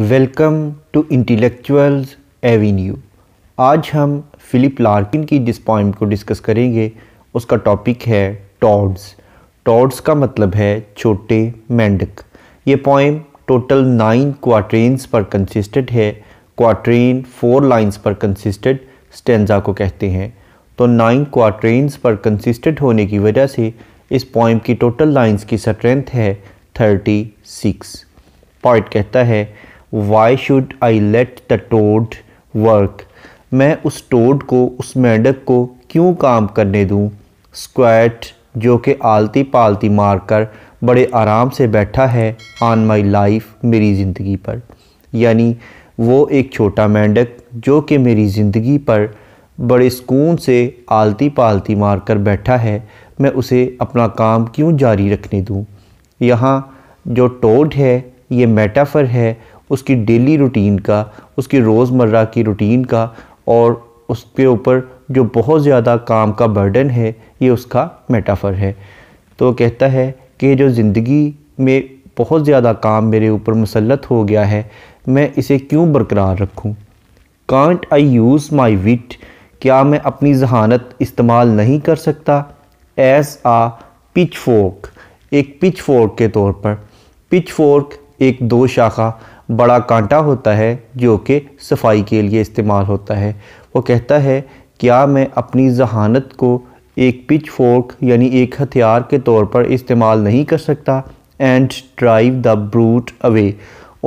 Welcome to intellectuals Avenue आज हम Philip Larkin की जिस पॉइंट को डिस्कस करेंगे उसका टॉपिक है टॉड्स टॉड्स का मतलब है छोटे मेंढक ये पॉइम टोटल नाइन क्वाट्रेन्स पर कंसिस्टेड है क्वाट्रेन फोर लाइंस पर कंसिस्टेड स्टेंजा को कहते हैं तो नाइन क्वाट्रेन्स पर कंसिस्टेड होने की वजह से इस पॉइम की टोटल लाइंस की स्ट्रेंथ है थर्टी सिक्स पॉइंट कहता है why should I let the toad work मैं उस टोड को उस मेंढक को क्यों काम करने दूँ स्क्वैट जो कि आलती पालती मारकर बड़े आराम से बैठा है ऑन माई लाइफ मेरी ज़िंदगी पर यानी वो एक छोटा मेंढक जो कि मेरी ज़िंदगी पर बड़े सुकून से आलती पालती मार कर बैठा है मैं उसे अपना काम क्यों जारी रखने दूँ यहाँ जो टोड है ये मेटाफर है उसकी डेली रूटीन का उसकी रोज़मर्रा की रूटीन का और उसके ऊपर जो बहुत ज़्यादा काम का बर्डन है ये उसका मेटाफर है तो कहता है कि जो ज़िंदगी में बहुत ज़्यादा काम मेरे ऊपर मुसलत हो गया है मैं इसे क्यों बरकरार रखूं? कांट आई यूज़ माई विट क्या मैं अपनी जहानत इस्तेमाल नहीं कर सकता एस आ पिच फोर्क एक पिच फोर्क के तौर पर पिच फोर्क एक दो शाखा बड़ा कांटा होता है जो कि सफाई के लिए इस्तेमाल होता है वो कहता है क्या मैं अपनी जहानत को एक पिच फोर्क यानी एक हथियार के तौर पर इस्तेमाल नहीं कर सकता and drive the brute away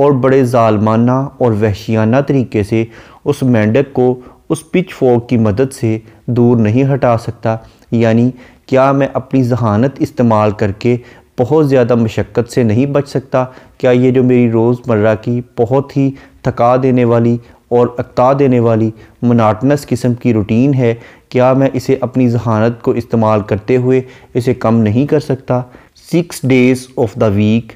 और बड़े ालमाना और वहशियाना तरीके से उस मेंढक को उस पिच फोक की मदद से दूर नहीं हटा सकता यानी क्या मैं अपनी जहानत इस्तेमाल करके बहुत ज़्यादा मशक्क़त से नहीं बच सकता क्या ये जो मेरी रोज़मर्रा की बहुत ही थका देने वाली और अक्ता देने वाली मनाटनस किस्म की रूटीन है क्या मैं इसे अपनी जहानत को इस्तेमाल करते हुए इसे कम नहीं कर सकता six days of the week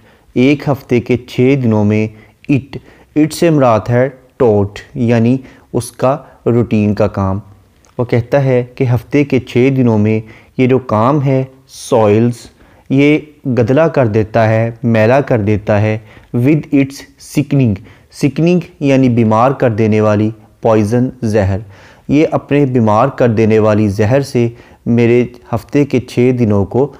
एक हफ़्ते के छः दिनों में इट इट से मरात है टोट यानी उसका रूटीन का काम वो कहता है कि हफ़्ते के छः दिनों में ये जो काम है सॉइल्स ये गदला कर देता है मैला कर देता है विद इट्स सिकनिंग सिकनिंग यानी बीमार कर देने वाली पॉइज़न जहर ये अपने बीमार कर देने वाली जहर से मेरे हफ्ते के छः दिनों को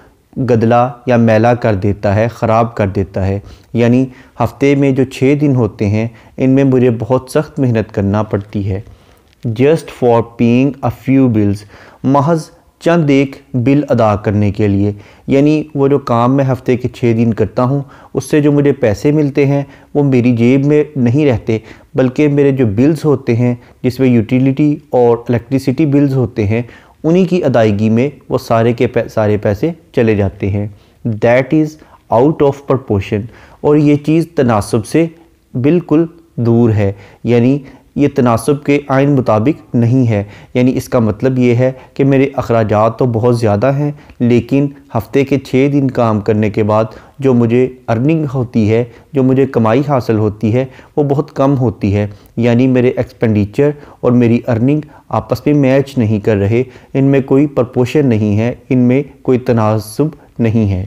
गदला या मैला कर देता है ख़राब कर देता है यानी हफ्ते में जो छः दिन होते हैं इनमें मुझे बहुत सख्त मेहनत करना पड़ती है just for paying a few bills महज चंद एक बिल अदा करने के लिए यानी वो जो काम मैं हफ़्ते के छः दिन करता हूँ उससे जो मुझे पैसे मिलते हैं वो मेरी जेब में नहीं रहते बल्कि मेरे जो बिल्स होते हैं जिसमें यूटिलिटी और इलेक्ट्रिसिटी बिल्स होते हैं उन्हीं की अदायगी में वो सारे के पै, सारे पैसे चले जाते हैं that is out of proportion और ये चीज़ तनासब से बिल्कुल दूर है यानी ये तनासब के आयन मुताबिक नहीं है यानी इसका मतलब ये है कि मेरे अखराज तो बहुत ज़्यादा हैं लेकिन हफ्ते के छः दिन काम करने के बाद जो मुझे अर्निंग होती है जो मुझे कमाई हासिल होती है वो बहुत कम होती है यानी मेरे एक्सपेंडिचर और मेरी अर्निंग आपस में मैच नहीं कर रहे इनमें कोई प्रपोशन नहीं है इनमें कोई तनासब नहीं है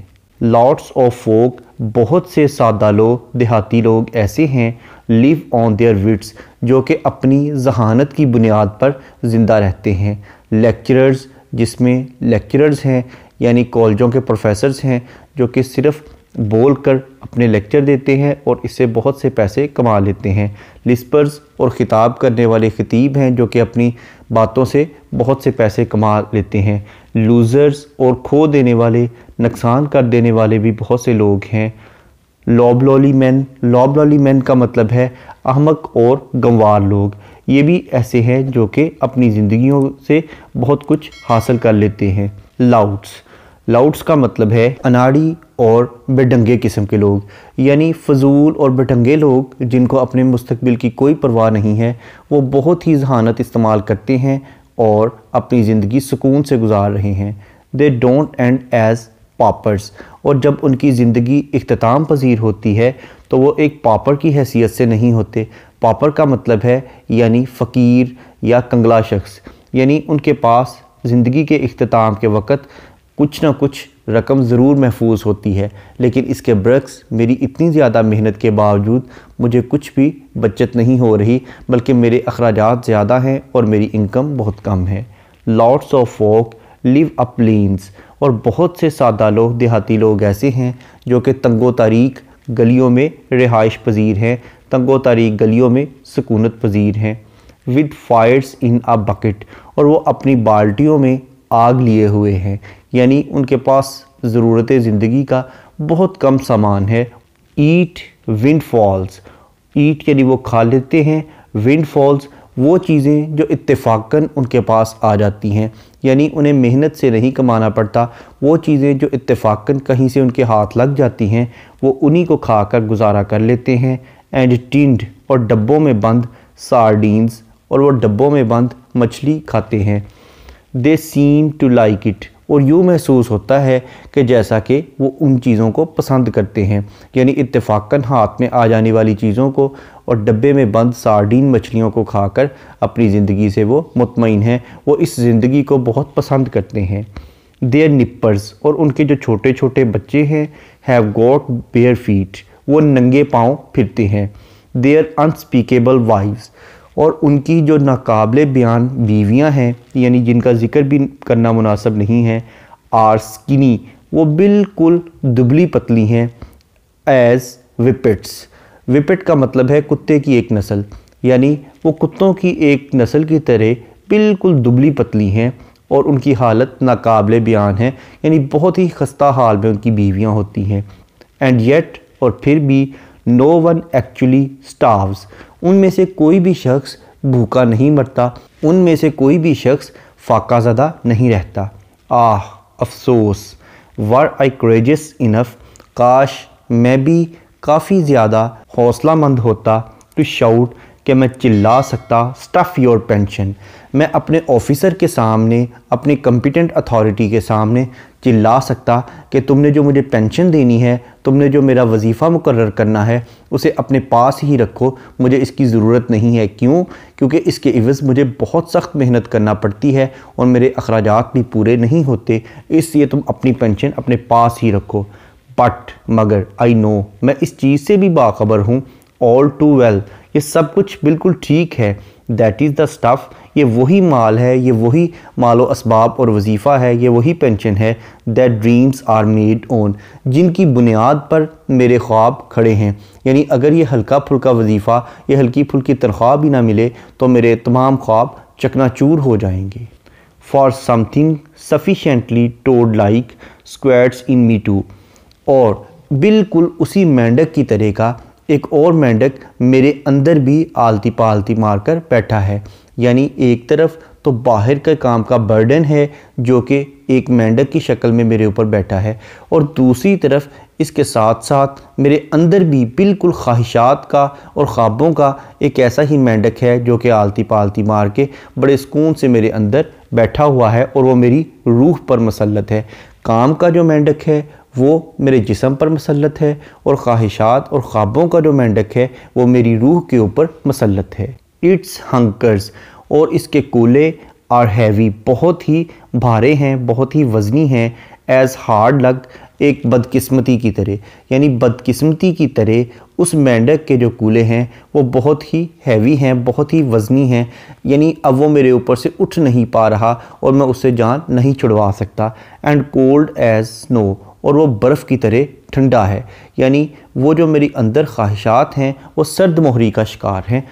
लॉट्स ऑफ फोक बहुत से सादा लोग देहाती लोग ऐसे हैं लिव ऑन देयर विट्स जो कि अपनी जहानत की बुनियाद पर ज़िंदा रहते हैं लेक्चरर्स जिसमें लेक्चरर्स हैं यानी कॉलेजों के प्रोफेसर्स हैं जो कि सिर्फ बोल कर अपने लेक्चर देते हैं और इससे बहुत से पैसे कमा लेते हैं लिस्पर्स और ख़िताब करने वाले खतीब हैं जो कि अपनी बातों से बहुत से पैसे कमा लेते हैं लूज़र्स और खो देने वाले नुकसान कर देने वाले भी बहुत से लोग हैं लॉबलॉली मैन लॉबलॉली मैन का मतलब है अहमक और गंवार लोग ये भी ऐसे हैं जो कि अपनी ज़िंदगियों से बहुत कुछ हासिल कर लेते हैं लाउट्स लाउट्स का मतलब है अनाड़ी और बेडंगे किस्म के लोग यानी फजूल और बेडंगे लोग जिनको अपने मुस्तबिल की कोई परवाह नहीं है वो बहुत ही जहानत इस्तेमाल करते हैं और अपनी ज़िंदगी सुकून से गुजार रहे हैं they don't end as paupers और जब उनकी ज़िंदगी अख्ताम पजीर होती है तो वो एक पापड़ की हैसियत से नहीं होते पापर का मतलब है यानी फ़कीर या कंगला शख्स यानी उनके पास ज़िंदगी के अख्ताम के वक़्त कुछ ना कुछ रकम ज़रूर महफूज होती है लेकिन इसके ब्रक्स मेरी इतनी ज़्यादा मेहनत के बावजूद मुझे कुछ भी बचत नहीं हो रही बल्कि मेरे अखराज ज़्यादा हैं और मेरी इनकम बहुत कम है लॉर्ड्स ऑफ वॉक लिव अपलिन और बहुत से सादा लोग देहाती लोग ऐसे हैं जो कि तंगो तारीख गलियों में रिहाइश पजीर हैं तंगो तारीख गलियों में सकूनत पजीर हैं with fires in a bucket और वो अपनी बाल्टियों में आग लिए हुए हैं यानी उनके पास ज़रूरत ज़िंदगी का बहुत कम सामान है ईट विंड फॉल्स ईट यानी वो खा लेते हैं विंड फॉल्स वो चीज़ें जो इत्तेफाकन उनके पास आ जाती हैं यानी उन्हें मेहनत से नहीं कमाना पड़ता वो चीज़ें जो इत्तेफाकन कहीं से उनके हाथ लग जाती हैं वो उन्हीं को खा कर गुजारा कर लेते हैं एंड टिंड और डब्बों में बंद सार्डीन्स और वो डब्बों में बंद मछली खाते हैं they seem to like it और यूँ महसूस होता है कि जैसा कि वो उन चीज़ों को पसंद करते हैं यानी इत्तेफाकन हाथ में आ जाने वाली चीज़ों को और डब्बे में बंद सार्डीन मछलियों को खाकर अपनी ज़िंदगी से वो मुतमिन हैं वो इस ज़िंदगी को बहुत पसंद करते हैं देयर निपर्स और उनके जो छोटे छोटे बच्चे हैं हैव गॉट बेयर फीट वो नंगे पाँव फिरते हैं देयर अनस्पीकेबल वाइफ्स और उनकी जो नाकबले बयान बीवियाँ हैं यानी जिनका जिक्र भी करना मुनासब नहीं है आर स्किनी वो बिल्कुल दुबली पतली हैं एज़ विपिट्स विपिट का मतलब है कुत्ते की एक नस्ल यानी वो कुत्तों की एक नस्ल की तरह बिल्कुल दुबली पतली हैं और उनकी हालत नाकबले बयान है यानी बहुत ही खस्ता हाल में उनकी बीवियाँ होती हैं एंड येट और फिर भी नो वन एक्चुअली स्टाव्स उनमें से कोई भी शख्स भूखा नहीं मरता उनमें से कोई भी शख्स फाका ज़दा नहीं रहता आह अफसोस वर आई क्रेज़स इनफ काश मैं भी काफ़ी ज़्यादा हौसला मंद होता टू शाउट कि मैं चिल्ला सकता स्टफ़ योर पेंशन मैं अपने ऑफिसर के सामने अपने कंपिटेंट अथॉरिटी के सामने चिल्ला सकता कि तुमने जो मुझे पेंशन देनी है तुमने जो मेरा वजीफ़ा मुकर करना है उसे अपने पास ही रखो मुझे इसकी ज़रूरत नहीं है क्यों क्योंकि इसके इवज़ मुझे बहुत सख्त मेहनत करना पड़ती है और मेरे अखराज भी पूरे नहीं होते इसलिए तुम अपनी पेंशन अपने पास ही रखो बट मगर आई नो मैं इस चीज़ से भी बाखबर हूँ ऑल टू वेल ये सब कुछ बिल्कुल ठीक है दैट इज़ द स्टफ़ ये वही माल है ये वही मालो इसबाब और वजीफ़ा है ये वही पेंशन है that dreams are made on जिनकी बुनियाद पर मेरे ख्वाब खड़े हैं यानी अगर ये हल्का फुल्का वजीफ़ा ये हल्की फुल्की तनख्वाह भी ना मिले तो मेरे तमाम ख्वाब चकनाचूर हो जाएंगे for something sufficiently toad like squats in me too और बिल्कुल उसी मेंढक की तरह का एक और मेंढक मेरे अंदर भी आलती पालती मारकर बैठा है यानी एक तरफ तो बाहर के काम का बर्डन है जो कि एक मेंढक की शक्ल में मेरे ऊपर बैठा है और दूसरी तरफ इसके साथ साथ मेरे अंदर भी बिल्कुल ख्वाहिशात का और ख्वाबों का एक ऐसा ही मेंढक है जो कि आलती पालती मार के बड़े सुकून से मेरे अंदर बैठा हुआ है और वो मेरी रूह पर मसलत है काम का जो मेंढक है वो मेरे जिसम पर मसलत है और ख्वाहिशात और ख्वाबों का जो मेंढक है वो मेरी रूह के ऊपर मसलत है इट्स हंकर्स और इसके कूले आर हैवी बहुत ही भारे हैं बहुत ही वज़नी हैं एज़ हार्ड लग एक बदकिस्मती की तरह यानी बदकिस्मती की तरह उस मेंढक के जो कूले हैं वो बहुत ही हैवी हैं बहुत ही वज़नी हैं यानी अब वो मेरे ऊपर से उठ नहीं पा रहा और मैं उससे जान नहीं छुड़वा सकता एंड कोल्ड एज स्नो और वो बर्फ़ की तरह ठंडा है यानी वो जो मेरी अंदर ख्वाहिशात हैं वो सर्द मोहरी का शिकार हैं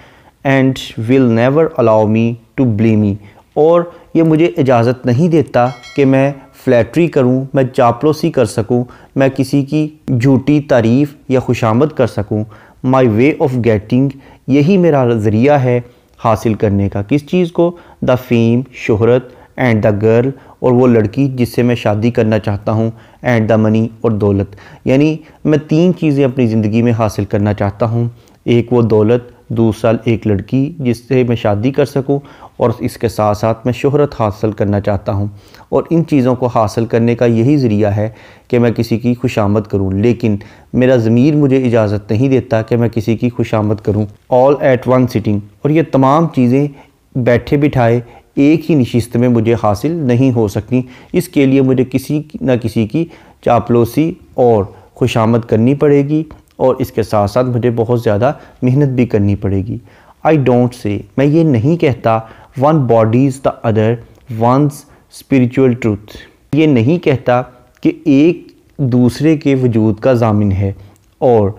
and will never allow me to blarney और ये मुझे इजाज़त नहीं देता कि मैं फ्लैटरी करूं, मैं चापलोसी कर सकूं, मैं किसी की झूठी तारीफ़ या खुशामद कर सकूं। माई वे ऑफ गेटिंग यही मेरा ज़रिया है हासिल करने का किस चीज़ को द फेम शहरत एंड द गर्ल और वो लड़की जिससे मैं शादी करना चाहता हूँ एंड द मनी और दौलत यानी मैं तीन चीज़ें अपनी ज़िंदगी में हासिल करना चाहता हूँ एक वो दौलत दूसरा एक लड़की जिससे मैं शादी कर सकूं और इसके साथ साथ मैं शोहरत हासिल करना चाहता हूं और इन चीज़ों को हासिल करने का यही ज़रिया है कि मैं किसी की खुशामद करूँ लेकिन मेरा ज़मीर मुझे इजाज़त नहीं देता कि मैं किसी की खुशामद करूँ ऑल एट वन सिटिंग और ये तमाम चीज़ें बैठे बिठाए एक ही नशस्त में मुझे हासिल नहीं हो सकती इसके लिए मुझे किसी न किसी की चापलोसी और खुशामद करनी पड़ेगी और इसके साथ साथ मुझे बहुत ज़्यादा मेहनत भी करनी पड़ेगी आई डोंट से मैं ये नहीं कहता one bodies the other one's spiritual truth ये नहीं कहता कि एक दूसरे के वजूद का जामिन है और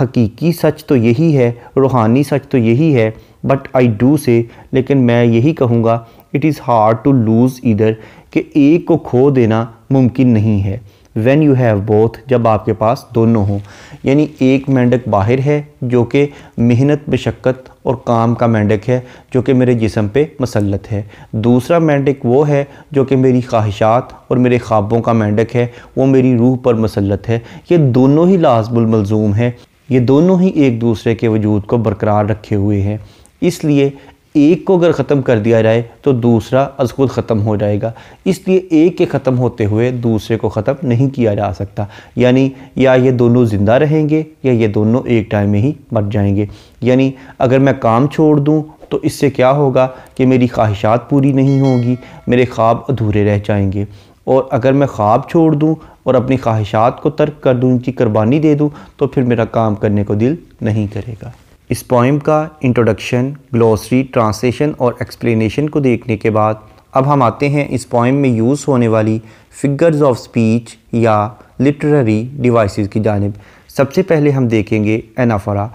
हकीकी सच तो यही है रूहानी सच तो यही है बट आई डू से लेकिन मैं यही कहूँगा it is hard to lose either कि एक को खो देना मुमकिन नहीं है वैन यू हैव बोथ जब आपके पास दोनों हों यानी एक मेंढक बाहर है जो कि मेहनत मशक्क़त और काम का मेंढक है जो कि मेरे जिसम पे मसलत है दूसरा मेंढक वो है जो कि मेरी ख्वाहिशात और मेरे ख्वाबों का मेंढक है वो मेरी रूह पर मसलत है ये दोनों ही लाजबुलमलजूम है ये दोनों ही एक दूसरे के वजूद को बरकरार रखे हुए हैं इसलिए एक को अगर ख़त्म कर दिया जाए तो दूसरा अज खुद ख़त्म हो जाएगा इसलिए एक के ख़त्म होते हुए दूसरे को ख़त्म नहीं किया जा सकता यानी या ये दोनों ज़िंदा रहेंगे या ये दोनों एक टाइम में ही मर जाएंगे यानी अगर मैं काम छोड़ दूँ तो इससे क्या होगा कि मेरी ख्वाहिशात पूरी नहीं होंगी मेरे ख्वाब अधूरे रह जाएंगे और अगर मैं ख्वाब छोड़ दूँ और अपनी ख्वाहिशात को तर्क कर दूँ उनकी कुर्बानी दे दूँ तो फिर मेरा काम करने को दिल नहीं करेगा इस पोइम का इंट्रोडक्शन ग्लोसरी ट्रांसलेशन और एक्सप्लेनेशन को देखने के बाद अब हम आते हैं इस पोइम में यूज़ होने वाली फिगर्स ऑफ स्पीच या लिटररी डिवाइसेस की जानब सबसे पहले हम देखेंगे एनाफरा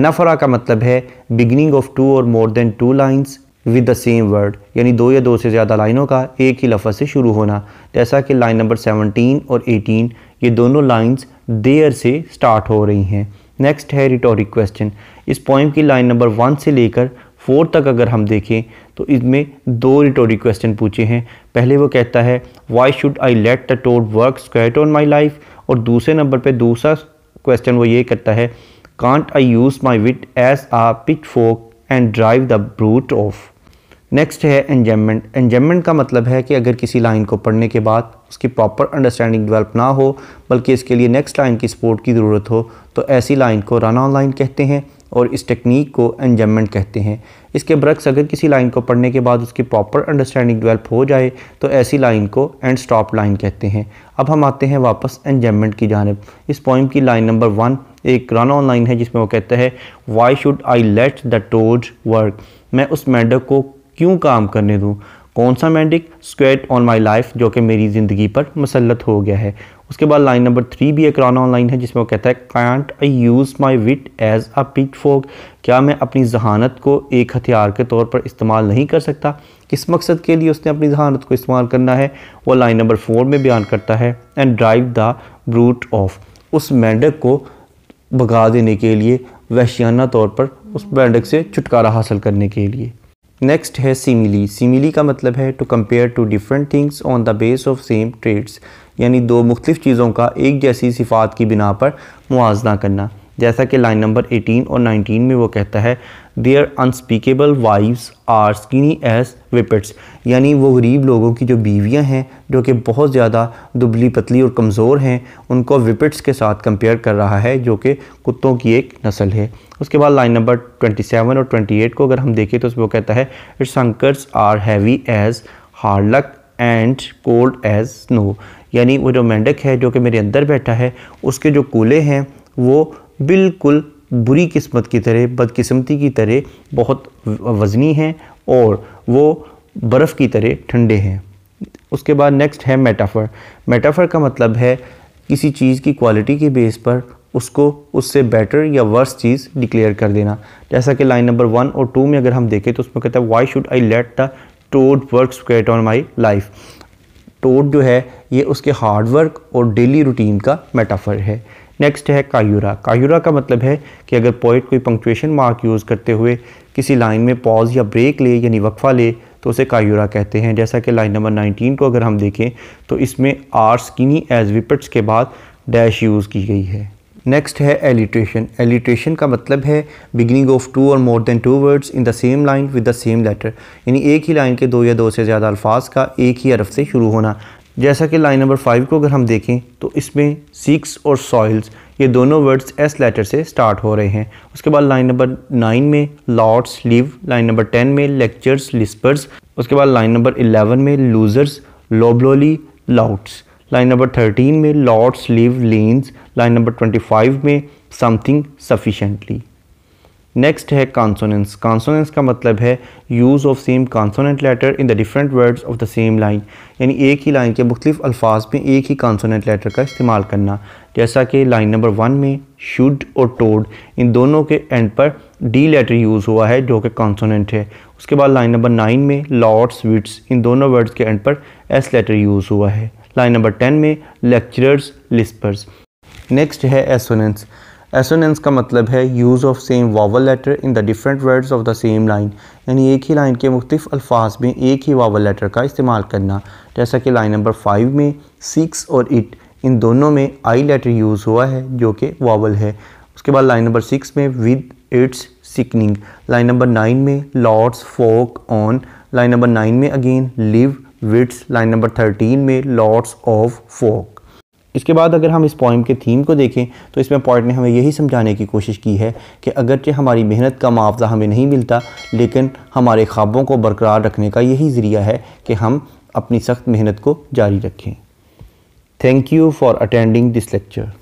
एनाफरा का मतलब है बिगनिंग ऑफ टू और more than two lines with the same word यानी दो या दो से ज़्यादा लाइनों का एक ही लफ्ज़ से शुरू होना जैसा कि लाइन नंबर 17 और 18 ये दोनों लाइंस देयर से स्टार्ट हो रही हैं नेक्स्ट है रिटोरिक क्वेश्चन इस पोइम की लाइन नंबर वन से लेकर फोर तक अगर हम देखें तो इसमें दो रिटोरिक क्वेश्चन पूछे हैं पहले वो कहता है why should I let the toad work squat on my life और दूसरे नंबर पर दूसरा क्वेश्चन वो ये करता है can't I use my wit as a pitchfork and drive the brute off next है एंजमेंट एंजमेंट का मतलब है कि अगर किसी लाइन को पढ़ने के बाद उसकी प्रॉपर अंडरस्टैंडिंग डेवलप ना हो बल्कि इसके लिए नेक्स्ट लाइन की सपोर्ट की ज़रूरत हो तो ऐसी लाइन को रन ऑन लाइन कहते हैं और इस टेक्निक को एंजमेंट कहते हैं इसके बरक्स अगर किसी लाइन को पढ़ने के बाद उसकी प्रॉपर अंडरस्टैंडिंग डेवलप हो जाए तो ऐसी लाइन को एंड स्टॉप लाइन कहते हैं अब हम आते हैं वापस एंजमेंट की जानब इस पॉइंट की लाइन नंबर वन एक रन ऑन लाइन है जिसमें वो कहता है why should I let the toad work मैं उस मेंढक को क्यों काम करने दूँ कौन सा मैंडिक स्क्वेट ऑन माई लाइफ जो कि मेरी ज़िंदगी पर मसलत हो गया है उसके बाद लाइन नंबर थ्री भी एक राना लाइन है जिसमें वो कहता है can't I use my wit as a pitchfork क्या मैं अपनी जहानत को एक हथियार के तौर पर इस्तेमाल नहीं कर सकता किस मकसद के लिए उसने अपनी जहानत को इस्तेमाल करना है वो लाइन नंबर फोर में बयान करता है and drive the brute off उस मेंढक को भगा देने के लिए वहशियाना तौर पर उस मेंढक से छुटकारा हासिल करने के लिए नेक्स्ट है सिमिली सिमिली का मतलब है to compare two different things on the base of same traits यानी दो मुख्तफ चीज़ों का एक जैसी सिफात की बिना पर मुआजना करना जैसा कि लाइन नंबर 18 और 19 में वो कहता है their unspeakable wives are skinny as whippets यानी वो गरीब लोगों की जो बीवियां हैं जो कि बहुत ज़्यादा दुबली पतली और कमज़ोर हैं उनको विपिट्स के साथ कंपेयर कर रहा है जो कि कुत्तों की एक नस्ल है उसके बाद लाइन नंबर 27 और 28 को अगर हम देखें तो उसमें वो कहता है its hunkers are heavy as hard luck and cold as snow यानी वो जो मेंढक है जो कि मेरे अंदर बैठा है उसके जो कूले हैं वो बिल्कुल बुरी किस्मत की तरह बदकिस्मती की तरह बहुत वज़नी हैं और वो बर्फ़ की तरह ठंडे हैं उसके बाद नेक्स्ट है मेटाफर मेटाफर का मतलब है किसी चीज़ की क्वालिटी के बेस पर उसको उससे बेटर या वर्स चीज़ डिक्लेयर कर देना जैसा कि लाइन नंबर वन और टू में अगर हम देखें तो उसमें कहता है why should I let the toad work squat on my life toad जो है ये उसके हार्ड वर्क और डेली रूटीन का मेटाफर है नेक्स्ट है कायूरा कायूरा का मतलब है कि अगर पोइट कोई पंक्चुएशन मार्क यूज़ करते हुए किसी लाइन में पॉज या ब्रेक ले यानी वक्फ़ा ले तो उसे कायूरा कहते हैं जैसा कि लाइन नंबर 19 को अगर हम देखें तो इसमें आर स्किनी एज विपट्स के बाद डैश यूज़ की गई है नेक्स्ट है एलिट्रेशन एलिट्रेशन का मतलब है बिगिनिंग ऑफ टू और more than two words in the same line with the same letter यानी एक ही लाइन के दो या दो से ज़्यादा अल्फाज का एक ही अरफ से शुरू होना जैसा कि लाइन नंबर फाइव को अगर हम देखें तो इसमें सिक्स और सॉइल्स ये दोनों वर्ड्स एस लेटर से स्टार्ट हो रहे हैं उसके बाद लाइन नंबर नाइन में lots live line number ten में लेक्चर्स लिस्पर्स उसके बाद लाइन नंबर इलेवन में losers loblolly louts line number thirteen में lots live lanes line number twenty five में समथिंग सफिशेंटली नेक्स्ट है कॉन्सोनेंस कॉन्सोनेंस का मतलब है use of same consonant letter in the different words of the same line यानी एक ही line के मुख्तफ अल्फाज में एक ही कॉन्सोनेंट लेटर का इस्तेमाल करना जैसा कि लाइन नंबर वन में शुड और टोड इन दोनों के एंड पर डी लेटर यूज़ हुआ है जो कि कॉन्सोनेंट है उसके बाद लाइन नंबर नाइन में लॉर्ड्स विट्स इन दोनों वर्ड्स के एंड पर एस लेटर यूज़ हुआ है लाइन नंबर टेन में लेक्चरर्स लिस्पर्स नेक्स्ट है एसोनेंस एसोनेंस का मतलब है use of same vowel letter in the different words of the same line यानी एक ही लाइन के मुख्तफ अल्फाज में एक ही वावल लेटर का इस्तेमाल करना जैसा कि लाइन नंबर फाइव में सिक्स और इट इन दोनों में आई लेटर यूज़ हुआ है जो कि वावल है उसके बाद लाइन नंबर सिक्स में with its sickening line number nine में lots folk on line number nine में again live wits line number thirteen में लॉर्ड्स ऑफ फोक इसके बाद अगर हम इस पॉइंट के थीम को देखें तो इसमें पॉइंट ने हमें यही समझाने की कोशिश की है कि अगरचे हमारी मेहनत का मुआवजा हमें नहीं मिलता लेकिन हमारे ख्वाबों को बरकरार रखने का यही ज़रिया है कि हम अपनी सख्त मेहनत को जारी रखें thank you for attending this lecture